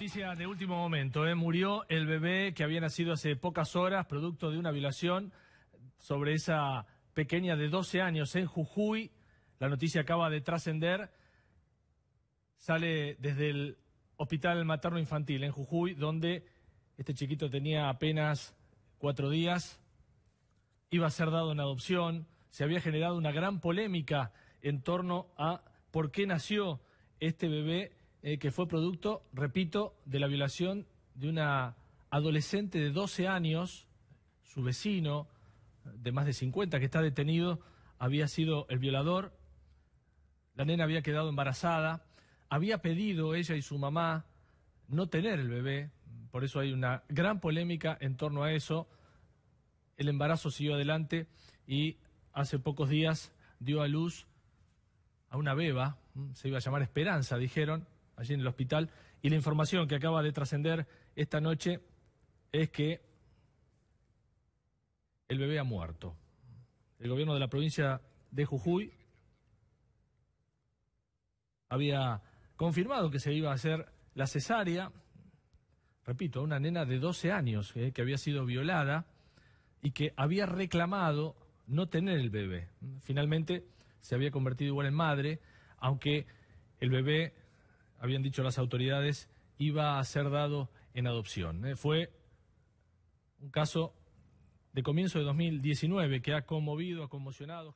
Noticia de último momento, ¿eh? murió el bebé que había nacido hace pocas horas, producto de una violación sobre esa pequeña de 12 años en Jujuy. La noticia acaba de trascender. Sale desde el Hospital Materno Infantil en Jujuy, donde este chiquito tenía apenas cuatro días, iba a ser dado en adopción, se había generado una gran polémica en torno a por qué nació este bebé eh, que fue producto, repito, de la violación de una adolescente de 12 años, su vecino de más de 50 que está detenido, había sido el violador, la nena había quedado embarazada, había pedido ella y su mamá no tener el bebé, por eso hay una gran polémica en torno a eso, el embarazo siguió adelante y hace pocos días dio a luz a una beba, se iba a llamar Esperanza, dijeron, allí en el hospital. Y la información que acaba de trascender esta noche es que el bebé ha muerto. El gobierno de la provincia de Jujuy había confirmado que se iba a hacer la cesárea, repito, a una nena de 12 años eh, que había sido violada y que había reclamado no tener el bebé. Finalmente se había convertido igual en madre, aunque el bebé habían dicho las autoridades, iba a ser dado en adopción. ¿eh? fue un caso de comienzo de 2019 que ha conmovido, ha conmocionado,